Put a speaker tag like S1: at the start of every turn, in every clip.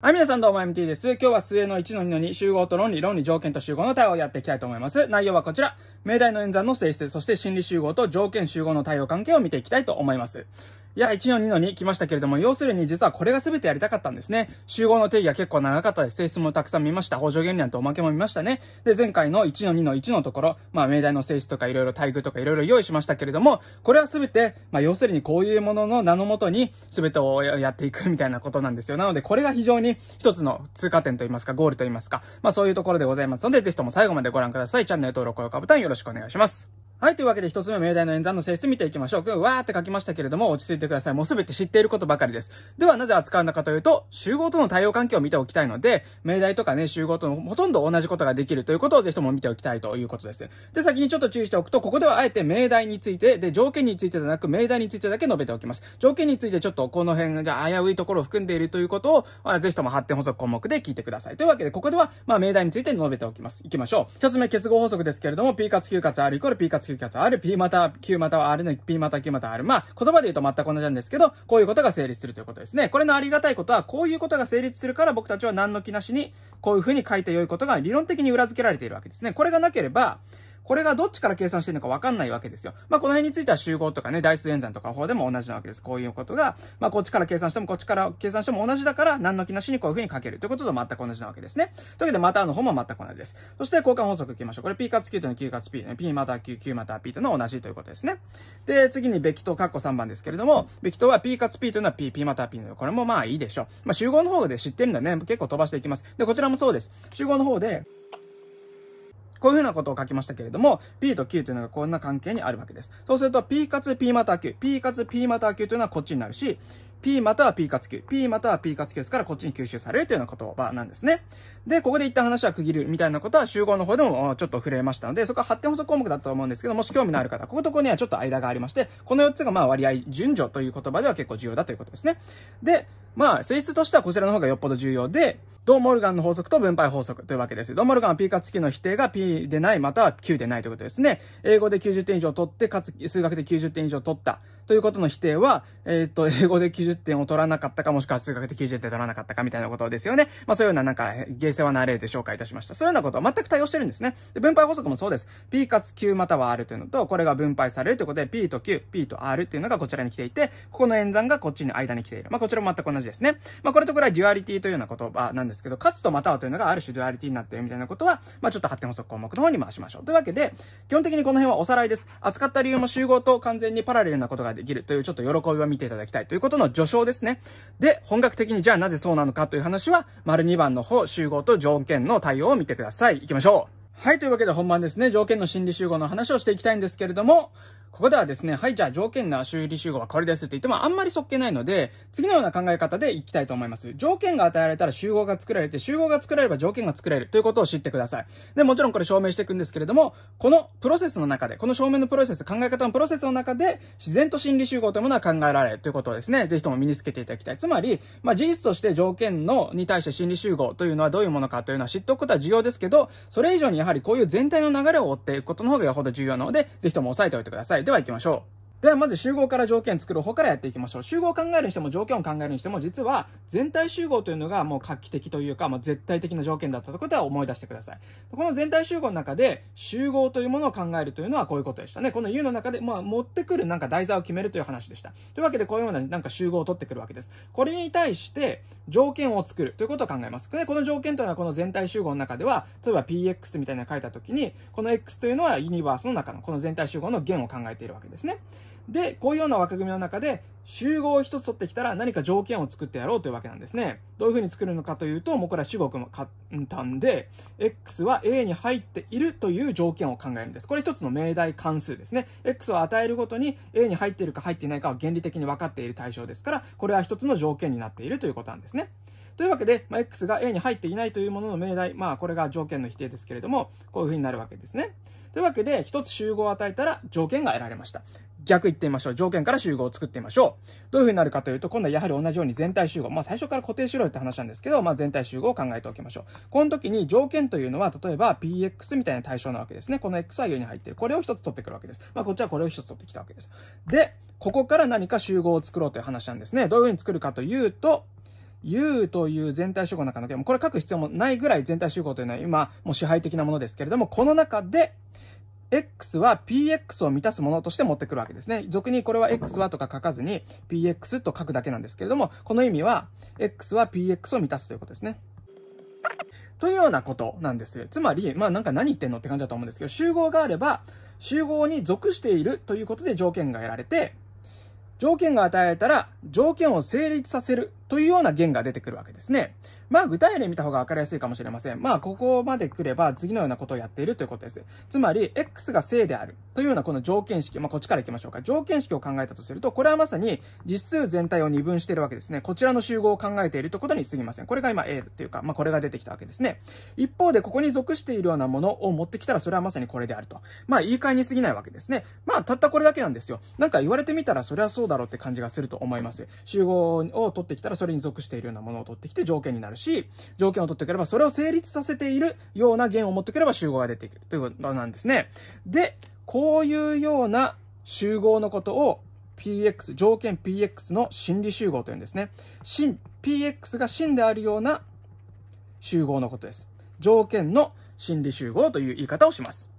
S1: はい、皆さんどうも MT です。今日は末の1の2の2、集合と論理、論理条件と集合の対応をやっていきたいと思います。内容はこちら。命題の演算の性質、そして心理集合と条件集合の対応関係を見ていきたいと思います。いや、1の2の2来ましたけれども、要するに実はこれが全てやりたかったんですね。集合の定義が結構長かったです。性質もたくさん見ました。補助原理なんておまけも見ましたね。で、前回の1の2の1のところ、まあ、命題の性質とかいろいろ待遇とかいろいろ用意しましたけれども、これは全て、まあ、要するにこういうものの名のもとに全てをやっていくみたいなことなんですよ。なので、これが非常に一つの通過点といいますか、ゴールといいますか、まあ、そういうところでございますので、ぜひとも最後までご覧ください。チャンネル登録、高評価ボタンよろしくお願いします。はい。というわけで一つ目、命題の演算の性質見ていきましょう。わーって書きましたけれども、落ち着いてください。もうすべて知っていることばかりです。では、なぜ扱うのかというと、集合との対応関係を見ておきたいので、命題とかね、集合とのほとんど同じことができるということをぜひとも見ておきたいということです。で、先にちょっと注意しておくと、ここではあえて命題について、で、条件についてではなく、命題についてだけ述べておきます。条件についてちょっとこの辺が危ういところを含んでいるということを、ぜひとも発展補足項目で聞いてください。というわけで、ここでは、まあ、命題について述べておきます。いきましょう。一つ目、結合法則ですけれども、P 活 Q 活 R イコール P 活9か R、P また Q または R の P また Q また R。まあ、言葉で言うと全く同じなんですけど、こういうことが成立するということですね。これのありがたいことは、こういうことが成立するから僕たちは何の気なしに、こういうふうに書いて良いことが理論的に裏付けられているわけですね。これがなければ、これがどっちから計算してるのかわかんないわけですよ。まあ、この辺については集合とかね、代数演算とか法でも同じなわけです。こういうことが、まあ、こっちから計算してもこっちから計算しても同じだから、何の気なしにこういう風に書けるということと全く同じなわけですね。というわけで、またの方も全く同じです。そして、交換法則いきましょう。これ P かつ Q との Q かつ P、ね、P または Q、Q また P との同じということですね。で、次に、べきとカッコ3番ですけれども、べきとは P かつ P というのは P、P または P の、これもまあいいでしょう。まあ、集合の方で知ってるんだね、結構飛ばしていきます。で、こちらもそうです。集合の方で、こういうふうなことを書きましたけれども、P と Q というのがこんな関係にあるわけです。そうすると、P かつ P または Q。P かつ P または Q というのはこっちになるし、P または P かつ Q。P または P かつ Q ですから、こっちに吸収されるというような言葉なんですね。で、ここで言った話は区切るみたいなことは集合の方でもちょっと触れましたので、そこは発展補足項目だと思うんですけど、もし興味のある方、こことここにはちょっと間がありまして、この4つがまあ割合順序という言葉では結構重要だということですね。で、まあ、性質としてはこちらの方がよっぽど重要で、ドーモルガンの法則と分配法則というわけです。ドーモルガンは P かつ Q の否定が P でないまたは Q でないということですね。英語で90点以上取って、かつ数学で90点以上取った。ということの否定は、えっ、ー、と、英語で90点を取らなかったか、もしくは数学で90点取らなかったかみたいなことですよね。まあそういうようななんか、ゲーセな例で紹介いたしました。そういうようなことは全く対応してるんですね。で、分配法則もそうです。P かつ Q または R というのと、これが分配されるということで、P と Q、P と R っていうのがこちらに来ていて、ここの演算がこっちに間に来ている。まあこちらも全く同じですね。まあこれとこれはデュアリティというような言葉なんですけど、かつとまたはというのがある種デュアリティになっているみたいなことは、まあちょっと発展法則項目の方に回しましょう。というわけで、基本的にこの辺はおさらいです。扱った理由も集合と完全にパラレルなことができるというちょっと喜びを見ていただきたいということの序章ですね。で、本格的にじゃあなぜそうなのかという話は、丸2番の方、集合と条件の対応を見てください。行きましょう。はい、というわけで本番ですね、条件の心理集合の話をしていきたいんですけれども、ここではですね、はい、じゃあ条件な修理集合はこれですって言ってもあんまりそっけないので、次のような考え方でいきたいと思います。条件が与えられたら集合が作られて、集合が作られれば条件が作れるということを知ってください。で、もちろんこれ証明していくんですけれども、このプロセスの中で、この証明のプロセス、考え方のプロセスの中で、自然と心理集合というものは考えられるということをですね、ぜひとも身につけていただきたい。つまり、まあ事実として条件の、に対して心理集合というのはどういうものかというのは知っておくことは重要ですけど、それ以上にやはりこういう全体の流れを追っていくことの方がよほど重要なので、ぜひとも押さえておいてください。題では行きましょう。ではまず集合から条件作る方からやっていきましょう。集合を考えるにしても条件を考えるにしても実は全体集合というのがもう画期的というか、もう絶対的な条件だったということは思い出してください。この全体集合の中で集合というものを考えるというのはこういうことでしたね。この U の中で、まあ、持ってくるなんか題材を決めるという話でした。というわけでこういうようななんか集合を取ってくるわけです。これに対して条件を作るということを考えます。でこの条件というのはこの全体集合の中では、例えば PX みたいなの書いた時に、この X というのはユニバースの中のこの全体集合の弦を考えているわけですね。で、こういうような枠組みの中で、集合を一つ取ってきたら何か条件を作ってやろうというわけなんですね。どういうふうに作るのかというと、もうこれは主語簡単で、x は a に入っているという条件を考えるんです。これ一つの命題関数ですね。x を与えるごとに a に入っているか入っていないかは原理的に分かっている対象ですから、これは一つの条件になっているということなんですね。というわけで、まあ、x が a に入っていないというものの命題、まあこれが条件の否定ですけれども、こういうふうになるわけですね。というわけで、一つ集合を与えたら条件が得られました。逆言ってみましょう。条件から集合を作ってみましょう。どういう風になるかというと、今度はやはり同じように全体集合。まあ最初から固定しろよって話なんですけど、まあ全体集合を考えておきましょう。この時に条件というのは、例えば px みたいな対象なわけですね。この x は u に入ってる。これを一つ取ってくるわけです。まあこっちはこれを一つ取ってきたわけです。で、ここから何か集合を作ろうという話なんですね。どういう風に作るかというと、U という全体集合の中の、これ書く必要もないぐらい全体集合というのは今、もう支配的なものですけれども、この中で、X は PX を満たすものとして持ってくるわけですね。俗にこれは X はとか書かずに PX と書くだけなんですけれども、この意味は X は PX を満たすということですね。というようなことなんです。つまり、まあなんか何言ってんのって感じだと思うんですけど、集合があれば、集合に属しているということで条件が得られて、条件が与えたら、条件を成立させるというような弦が出てくるわけですね。まあ、具体例見た方が分かりやすいかもしれません。まあ、ここまで来れば次のようなことをやっているということです。つまり、x が正であるというようなこの条件式、まあ、こっちから行きましょうか。条件式を考えたとすると、これはまさに実数全体を二分しているわけですね。こちらの集合を考えているということに過ぎません。これが今 A というか、まあ、これが出てきたわけですね。一方で、ここに属しているようなものを持ってきたら、それはまさにこれであると。まあ、言い換えに過ぎないわけですね。まあ、たったこれだけなんですよ。なんか言われてみたら、それはそうだろうって感じがすると思います。集合を取ってきたら、それに属しているようなものを取ってきて条件になるし、条件を取っておければそれを成立させているような弦を持ってければ集合が出てくるということなんですね。で、こういうような集合のことを PX、条件 PX の心理集合というんですね。真、PX が真であるような集合のことです。条件の心理集合という言い方をします。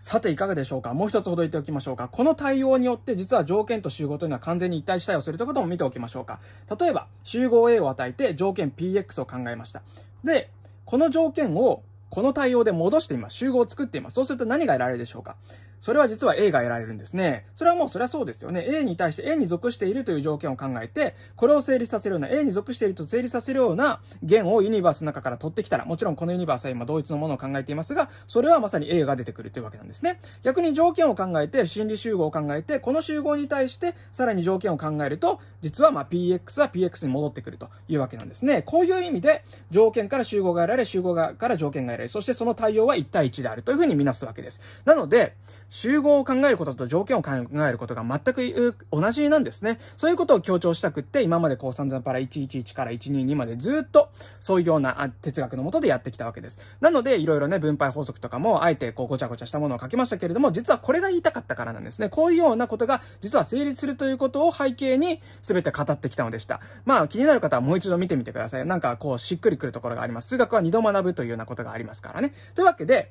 S1: さていかがでしょうかもう一つほど言っておきましょうか。この対応によって実は条件と集合というのは完全に一体したいをするということも見ておきましょうか。例えば、集合 A を与えて条件 PX を考えました。で、この条件をこの対応で戻しています。集合を作っています。そうすると何が得られるでしょうかそれは実は A が得られるんですね。それはもうそりゃそうですよね。A に対して A に属しているという条件を考えて、これを成立させるような、A に属していると成立させるような弦をユニバースの中から取ってきたら、もちろんこのユニバースは今同一のものを考えていますが、それはまさに A が出てくるというわけなんですね。逆に条件を考えて、心理集合を考えて、この集合に対してさらに条件を考えると、実はま PX は PX に戻ってくるというわけなんですね。こういう意味で、条件から集合が得られ、集合から条件が得られ、そしてその対応は1対1であるというふうにみなすわけです。なので、集合を考えることと条件を考えることが全く同じなんですね。そういうことを強調したくって、今までこう散々パラ111から122までずっと、そういうような哲学のもとでやってきたわけです。なので、いろいろね、分配法則とかも、あえてこうごちゃごちゃしたものを書きましたけれども、実はこれが言いたかったからなんですね。こういうようなことが、実は成立するということを背景に、全て語ってきたのでした。まあ、気になる方はもう一度見てみてください。なんかこう、しっくりくるところがあります。数学は二度学ぶというようなことがありますからね。というわけで、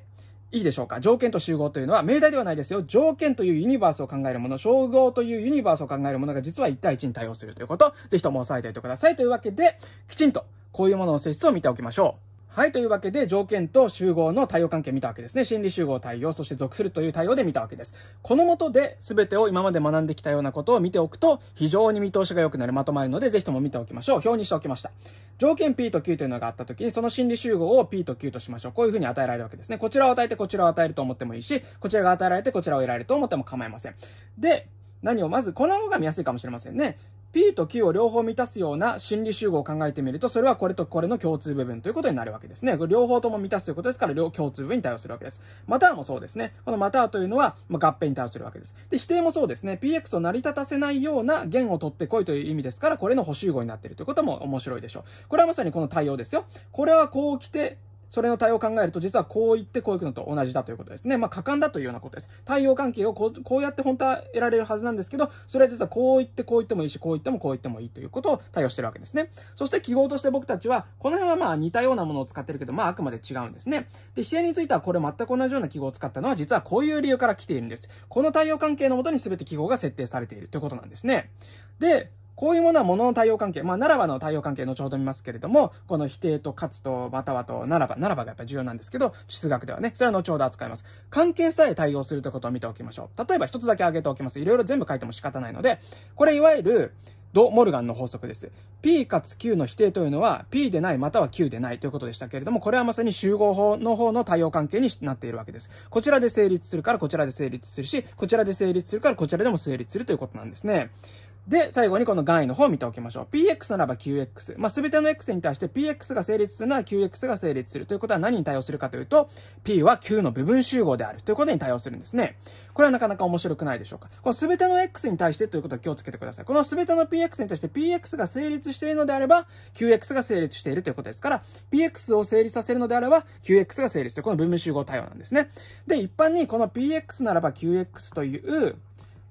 S1: いいでしょうか条件と集合というのは命題ではないですよ。条件というユニバースを考えるもの、称号というユニバースを考えるものが実は1対1に対応するということ、ぜひとも押さえておいてください。というわけで、きちんとこういうものの性質を見ておきましょう。はい。というわけで、条件と集合の対応関係見たわけですね。心理集合対応、そして属するという対応で見たわけです。このもとで、べてを今まで学んできたようなことを見ておくと、非常に見通しが良くなる、まとまるので、ぜひとも見ておきましょう。表にしておきました。条件 P と Q というのがあったときに、その心理集合を P と Q としましょう。こういう風に与えられるわけですね。こちらを与えて、こちらを与えると思ってもいいし、こちらが与えられて、こちらを得られると思っても構いません。で、何をまず、この方が見やすいかもしれませんね。P と Q を両方満たすような心理集合を考えてみると、それはこれとこれの共通部分ということになるわけですね。これ両方とも満たすということですから、両共通部分に対応するわけです。またはもそうですね。このまたはというのは、まあ、合併に対応するわけです。で、否定もそうですね。PX を成り立たせないような弦を取ってこいという意味ですから、これの補集合になっているということも面白いでしょう。これはまさにこの対応ですよ。これはこう来て、それの対応を考えると、実はこう言ってこういくのと同じだということですね。まあ、果敢だというようなことです。対応関係をこうこうやって本当は得られるはずなんですけど、それは実はこう言ってこう言ってもいいし、こう言ってもこう言ってもいいということを対応してるわけですね。そして記号として僕たちは、この辺はまあ似たようなものを使ってるけど、まああくまで違うんですね。で、否定についてはこれ全く同じような記号を使ったのは、実はこういう理由から来ているんです。この対応関係のもとに全て記号が設定されているということなんですね。で、こういうものは物の対応関係。まあ、ならばの対応関係、後ほど見ますけれども、この否定とかつと、またはと、ならば、ならばがやっぱり重要なんですけど、地学ではね、それは後ほど扱います。関係さえ対応するということを見ておきましょう。例えば一つだけ挙げておきます。いろいろ全部書いても仕方ないので、これいわゆる、ド・モルガンの法則です。P かつ Q の否定というのは P でないまたは Q でないということでしたけれども、これはまさに集合法の方の対応関係になっているわけです。こちらで成立するからこちらで成立するし、こちらで成立するからこちらでも成立するということなんですね。で、最後にこの概の方を見ておきましょう。px ならば qx。まあ、すべての x に対して px が成立するなら qx が成立する。ということは何に対応するかというと、p は q の部分集合である。ということに対応するんですね。これはなかなか面白くないでしょうか。このすべての x に対してということは気をつけてください。このすべての px に対して px が成立しているのであれば、qx が成立しているということですから、px を成立させるのであれば、qx が成立する。この部分集合対応なんですね。で、一般にこの px ならば qx という、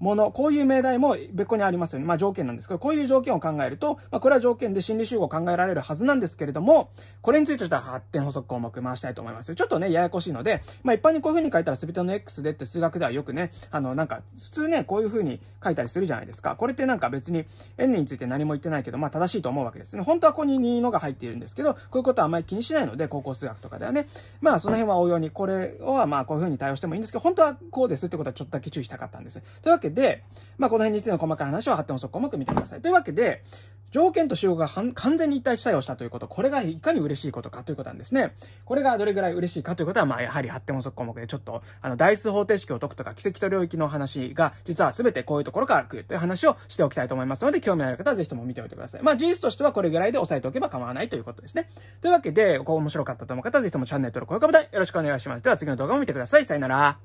S1: もの、こういう命題も別個にありますよね。まあ条件なんですけど、こういう条件を考えると、まあこれは条件で心理集合考えられるはずなんですけれども、これについては発展補足項目回したいと思います。ちょっとね、ややこしいので、まあ一般にこういう風に書いたら全ての X でって数学ではよくね、あのなんか普通ね、こういう風に書いたりするじゃないですか。これってなんか別に N について何も言ってないけど、まあ正しいと思うわけですね。本当はここに2のが入っているんですけど、こういうことはあまり気にしないので、高校数学とかではね。まあその辺は応用に、これはまあこういう風に対応してもいいんですけど、本当はこうですってことはちょっとだけ注意したかったんです。というわけで、で、まあ、この辺についての細かい話は発展補足項目見てください。というわけで、条件と主語が完全に一体作用したということ、これがいかに嬉しいことかということなんですね。これがどれぐらい嬉しいかということは、まあ、やはり発展遅足項目でちょっと、あの、台数方程式を解くとか、奇跡と領域の話が、実は全てこういうところから来るという話をしておきたいと思いますので、興味のある方はぜひとも見ておいてください。まあ、事実としてはこれぐらいで押さえておけば構わないということですね。というわけで、こう面白かったと思う方は、ぜひともチャンネル登録、高評価ボタンよろしくお願いします。では次の動画も見てください。さよなら。